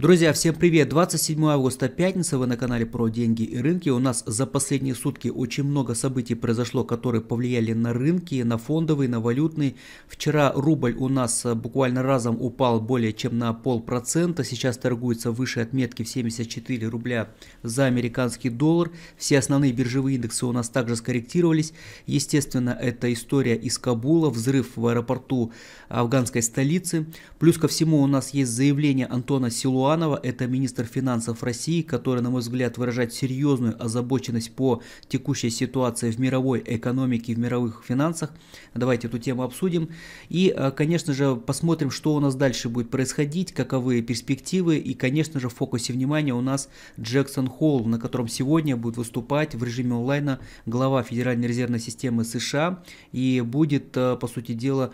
Друзья, всем привет! 27 августа, пятница, вы на канале про деньги и рынки. У нас за последние сутки очень много событий произошло, которые повлияли на рынки, на фондовый, на валютный. Вчера рубль у нас э, буквально разом упал более чем на полпроцента, сейчас торгуется выше отметки в 74 рубля за американский доллар. Все основные биржевые индексы у нас также скорректировались. Естественно, это история из Кабула, взрыв в аэропорту афганской столицы. Плюс ко всему у нас есть заявление Антона Силуа, Буланова – это министр финансов России, который, на мой взгляд, выражает серьезную озабоченность по текущей ситуации в мировой экономике, в мировых финансах. Давайте эту тему обсудим. И, э, конечно же, посмотрим, что у нас дальше будет происходить, каковы перспективы. И, конечно же, в фокусе внимания у нас Джексон Холл, на котором сегодня будет выступать в режиме онлайна глава Федеральной резервной системы США. И будет, э, по сути дела,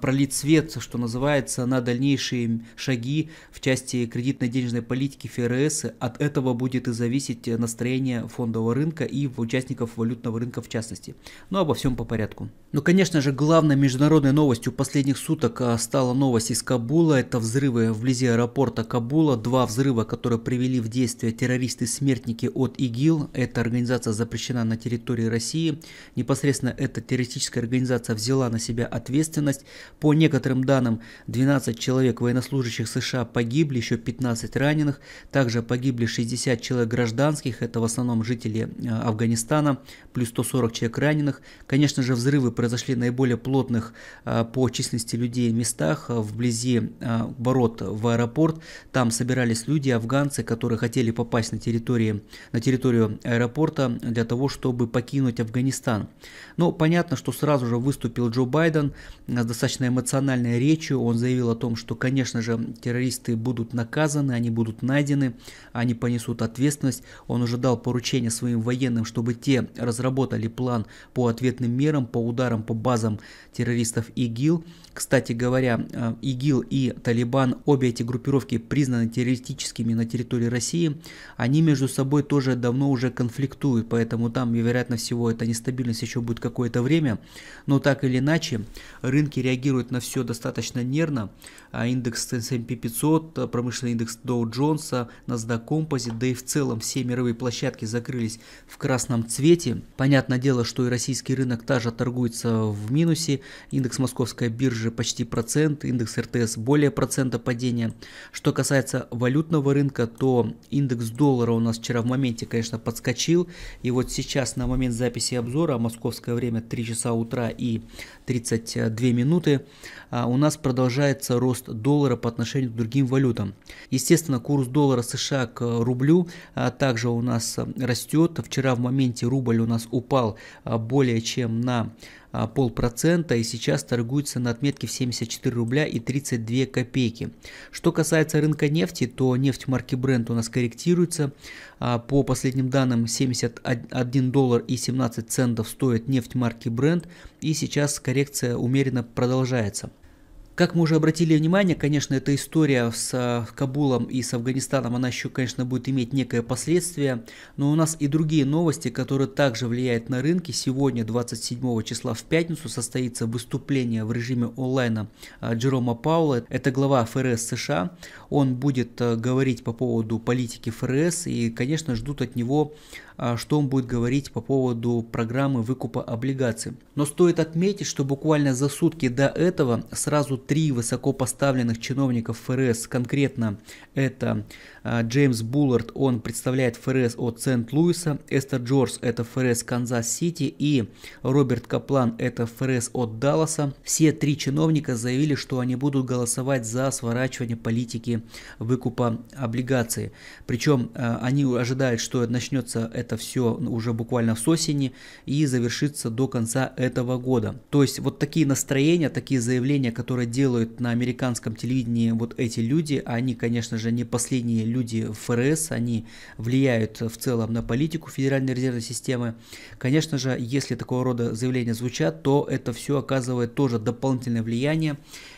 пролить свет, что называется, на дальнейшие шаги в части кредитования кредитно-денежной политики ФРС, от этого будет и зависеть э, настроение фондового рынка и участников валютного рынка в частности. Но обо всем по порядку. Но, ну, конечно же, главной международной новостью последних суток э, стала новость из Кабула. Это взрывы вблизи аэропорта Кабула. Два взрыва, которые привели в действие террористы-смертники от ИГИЛ. Эта организация запрещена на территории России. Непосредственно эта террористическая организация взяла на себя ответственность. По некоторым данным, 12 человек военнослужащих США погибли, еще 15 15 раненых. Также погибли 60 человек гражданских, это в основном жители э, Афганистана, плюс 140 человек раненых. Конечно же, взрывы произошли наиболее плотных э, по численности людей местах, э, вблизи ворот в аэропорт. Там собирались люди, афганцы, которые хотели попасть на, территории, на территорию аэропорта для того, чтобы покинуть Афганистан. Но понятно, что сразу же выступил Джо Байден с достаточно эмоциональной речью. Он заявил о том, что, конечно же, террористы будут наказаны наказаны, они будут найдены, они понесут ответственность. Он уже дал поручение своим военным, чтобы те разработали план по ответным мерам, по ударам по базам террористов ИГИЛ. Кстати говоря, э, ИГИЛ и Талибан, обе эти группировки признаны террористическими на территории России. Они между собой тоже давно уже конфликтуют, поэтому там, вероятно всего, эта нестабильность еще будет какое-то время. Но так или иначе, рынки реагируют на все достаточно нервно. А индекс S&P 500, э, промышленный вышел индекс Доу Джонса, NASDAQ Composite, да и в целом все мировые площадки закрылись в красном цвете. Понятное дело, что и российский рынок также торгуется в минусе. Индекс московской биржи почти процент, индекс РТС более процента падения. Что касается валютного рынка, то индекс доллара у нас вчера в моменте, конечно, подскочил. И вот сейчас на момент записи обзора, московское время 3 часа утра и 32 минуты, а, у нас продолжается рост доллара по отношению к другим валютам. Естественно, курс доллара США к э, рублю а, также у нас э, растет. Вчера в моменте рубль у нас упал а, более чем на а, полпроцента и сейчас торгуется на отметке в 74 рубля и 32 копейки. Что касается рынка нефти, то нефть марки Brent у нас корректируется. По последним данным 71 доллар и 17 центов стоит нефть марки Brent и сейчас коррекция умеренно продолжается. Как мы уже обратили внимание, конечно, эта история с э, Кабулом и с Афганистаном, она еще, конечно, будет иметь некое последствие, но у нас и другие новости, которые также влияют на рынки. Сегодня, 27 числа в пятницу, состоится выступление в режиме онлайна э, Джерома Паула, это глава ФРС США. Он будет э, говорить по поводу политики ФРС и, конечно, ждут от него а, что он будет говорить по поводу программы выкупа облигаций. Но стоит отметить, что буквально за сутки до этого сразу три высокопоставленных чиновников ФРС, конкретно это а, Джеймс Буллард, он представляет ФРС от Сент-Луиса, Эстер Джордж – это ФРС Канзас-Сити и Роберт Каплан – это ФРС от Далласа. Все три чиновника заявили, что они будут голосовать за сворачивание политики выкупа облигаций. Причем а, они ожидают, что начнется это все уже буквально с осени и завершится до конца этого года. То есть вот такие настроения, такие заявления, которые делают на американском телевидении вот эти люди, они, конечно же, не последние люди, люди ФРС, они влияют в целом на политику Федеральной резервной системы. Конечно же, если такого рода заявления звучат, то это все оказывает тоже дополнительное влияние.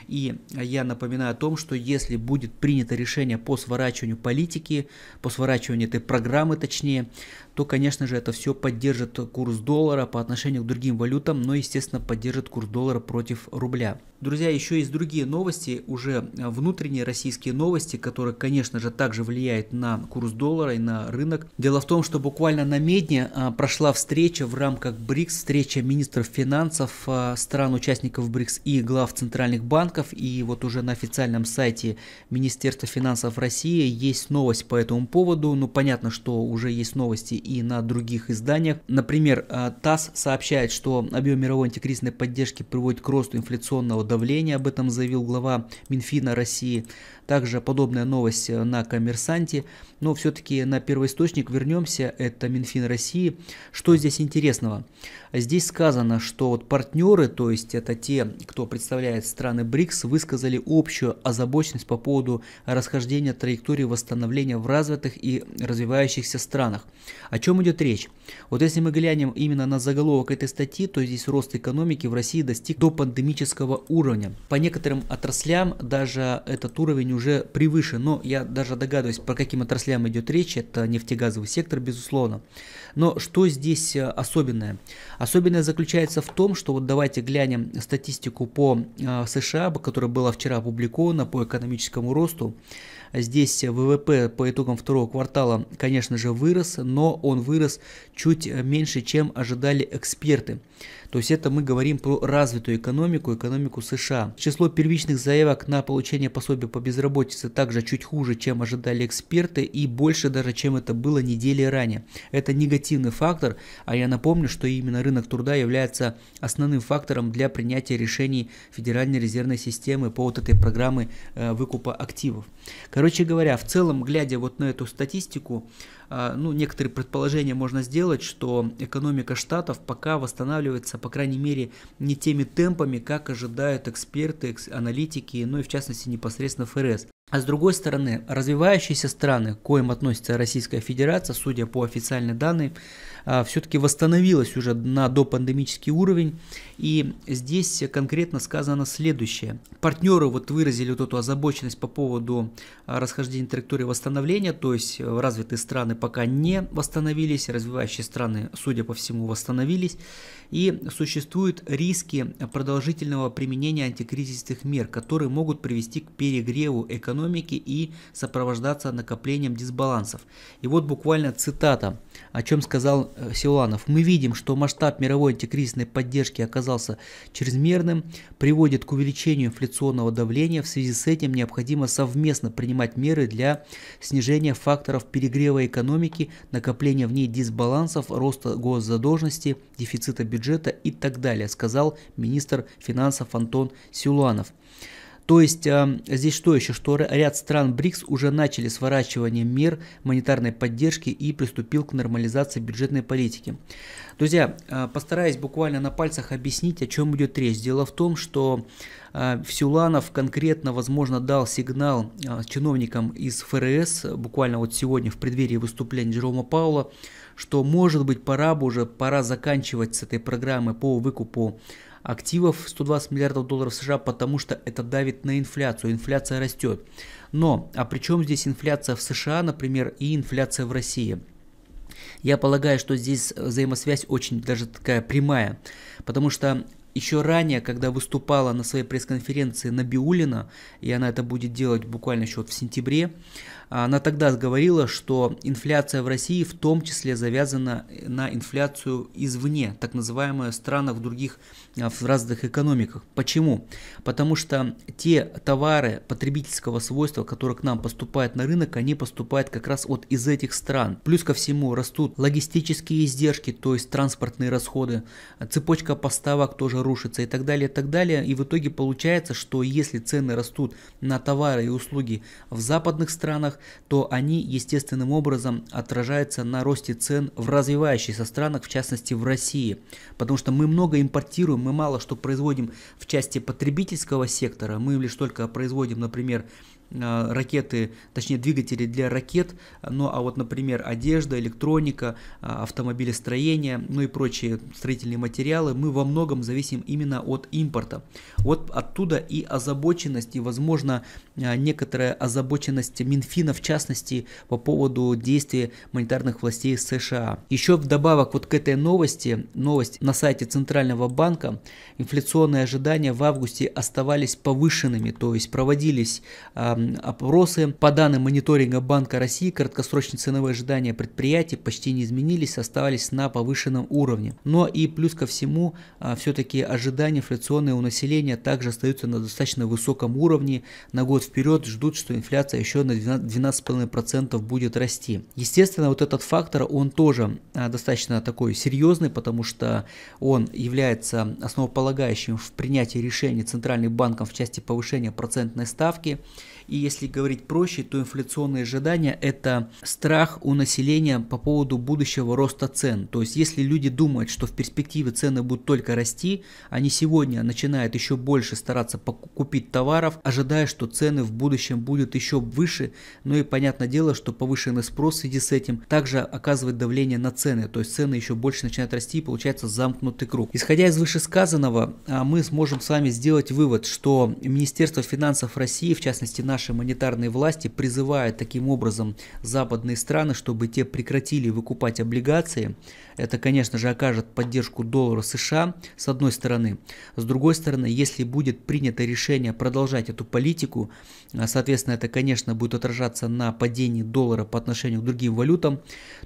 И я напоминаю о том, что если будет принято решение по сворачиванию политики, по сворачиванию этой программы точнее, то, конечно же, это все поддержит курс доллара по отношению к другим валютам, но, естественно, поддержит курс доллара против рубля. Друзья, еще есть другие новости, уже э, внутренние российские новости, которые, конечно же, также влияют на курс доллара и на рынок. Дело в том, что буквально на Медне э, прошла встреча в рамках БРИКС, встреча министров финансов э, стран-участников БРИКС и глав центральных банков. И вот уже на официальном сайте Министерства финансов России есть новость по этому поводу. Ну, понятно, что уже есть новости и на других изданиях. Например, э, ТАСС сообщает, что объем мировой антикризисной поддержки приводит к росту инфляционного давления, об этом заявил глава Минфина России. Также подобная новость э, на «Коммерсанте». Но все-таки на первоисточник вернемся, это Минфин России. Что здесь интересного? Здесь сказано, что вот партнеры, то есть это те, кто представляет страны БРИКС, высказали общую озабоченность по поводу расхождения траектории восстановления в развитых и развивающихся странах. О чем идет речь? Вот если мы глянем именно на заголовок этой статьи, то здесь рост экономики в России достиг до пандемического уровня. По некоторым отраслям даже этот уровень уже превышен. но я даже догадываюсь, про каким отраслям идет речь, это нефтегазовый сектор, безусловно. Но что здесь э, особенное? Особенное заключается в том, что вот давайте глянем статистику по э, США, которая была вчера опубликована по экономическому росту. Здесь ВВП по итогам второго квартала, конечно же, вырос, но он вырос чуть меньше, чем ожидали эксперты. То есть это мы говорим про развитую экономику, экономику США. Число первичных заявок на получение пособия по безработице также чуть хуже, чем ожидали эксперты и больше даже, чем это было недели ранее. Это негативный фактор, а я напомню, что именно рынок труда является основным фактором для принятия решений Федеральной резервной системы по вот этой программе э, выкупа активов. Короче, Короче говоря, в целом, глядя вот на эту статистику, а, ну, некоторые предположения можно сделать, что экономика штатов пока восстанавливается, по крайней мере, не теми темпами, как ожидают эксперты, аналитики, ну и в частности непосредственно ФРС. А с другой стороны, развивающиеся страны, к коим относится Российская Федерация, судя по официальным данным, а, все-таки восстановилась уже на допандемический уровень. И здесь конкретно сказано следующее. Партнеры вот выразили вот эту озабоченность по поводу а, расхождения траектории восстановления, то есть э, развитые страны пока не восстановились, развивающие страны, судя по всему, восстановились. И существуют риски продолжительного применения антикризисных мер, которые могут привести к перегреву экономики и сопровождаться накоплением дисбалансов. И вот буквально цитата, о чем сказал Э, Силуанов, мы видим, что масштаб мировой антикризисной поддержки оказался чрезмерным, приводит к увеличению инфляционного давления. В связи с этим необходимо совместно принимать меры для снижения факторов перегрева экономики, накопления в ней дисбалансов, роста госзадолженности, дефицита бюджета и так далее, сказал министр финансов Антон Силуанов. То есть эм, здесь что еще, что ряд стран БРИКС уже начали сворачивание мер монетарной поддержки и приступил к нормализации бюджетной политики. Друзья, э, постараюсь буквально на пальцах объяснить, о чем идет речь. Дело в том, что э, Всюланов конкретно, возможно, дал сигнал э, чиновникам из ФРС, буквально вот сегодня в преддверии выступления Джерома Паула, что может быть пора бы уже, пора заканчивать с этой программы по выкупу активов 120 миллиардов долларов США, потому что это давит на инфляцию, инфляция растет. Но, а при чем здесь инфляция в США, например, и инфляция в России? Я полагаю, что здесь взаимосвязь очень даже такая прямая, потому что еще ранее, когда выступала на своей пресс-конференции Набиулина, и она это будет делать буквально еще вот в сентябре, она тогда говорила, что инфляция в России в том числе завязана на инфляцию извне, так называемая странах в других а, в разных экономиках. Почему? Потому что те товары потребительского свойства, которые к нам поступают на рынок, они поступают как раз вот из этих стран. Плюс ко всему растут логистические издержки, то есть транспортные расходы, цепочка поставок тоже рушится и так далее, и так далее. И в итоге получается, что если цены растут на товары и услуги в западных странах, странах, то они естественным образом отражаются на росте цен в развивающихся странах, в частности в России. Потому что мы много импортируем, мы мало что производим в части потребительского сектора, мы лишь только производим, например, Э, ракеты, точнее двигатели для ракет, ну а вот, например, одежда, электроника, э, автомобилестроение, ну и прочие строительные материалы, мы во многом зависим именно от импорта. Вот оттуда и озабоченность, и, возможно, э, некоторая озабоченность Минфина, в частности, по поводу действий монетарных властей США. Еще вдобавок вот к этой новости, новость на сайте Центрального банка, инфляционные ожидания в августе оставались повышенными, то есть проводились опросы. По данным мониторинга Банка России, краткосрочные ценовые ожидания предприятий почти не изменились, оставались на повышенном уровне. Но и плюс ко всему, а, все-таки ожидания инфляционные у населения также остаются на достаточно высоком уровне. На год вперед ждут, что инфляция еще на 12,5% будет расти. Естественно, вот этот фактор, он тоже а, достаточно такой серьезный, потому что он является основополагающим в принятии решений Центральным банком в части повышения процентной ставки. И если говорить проще, то инфляционные ожидания – это страх у населения по поводу будущего роста цен. То есть если люди думают, что в перспективе цены будут только расти, они сегодня начинают еще больше стараться купить товаров, ожидая, что цены в будущем будут еще выше. Ну и понятное дело, что повышенный спрос в связи с этим также оказывает давление на цены. То есть цены еще больше начинают расти и получается замкнутый круг. Исходя из вышесказанного, а, мы сможем с вами сделать вывод, что Министерство финансов России, в частности наш наши монетарные власти призывают таким образом западные страны, чтобы те прекратили выкупать облигации, это, конечно же, окажет поддержку доллара США с одной стороны. С другой стороны, если будет принято решение продолжать эту политику, а, соответственно, это, конечно, будет отражаться на падении доллара по отношению к другим валютам,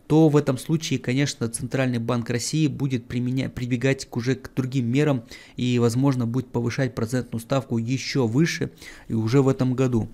то в этом случае, конечно, Центральный банк России будет применять, прибегать уже к другим мерам и, возможно, будет повышать процентную ставку еще выше и уже в этом году.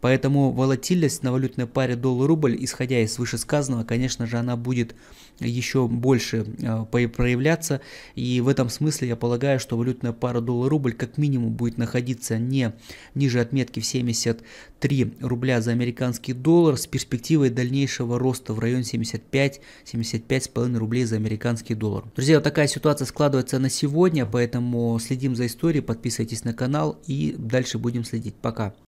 Поэтому волатильность на валютной паре доллар-рубль, исходя из вышесказанного, конечно же, она будет еще больше э, проявляться. И в этом смысле я полагаю, что валютная пара доллар-рубль как минимум будет находиться не ниже отметки в 73 рубля за американский доллар с перспективой дальнейшего роста в район 75-75,5 рублей за американский доллар. Друзья, вот такая ситуация складывается на сегодня, поэтому следим за историей, подписывайтесь на канал и дальше будем следить. Пока!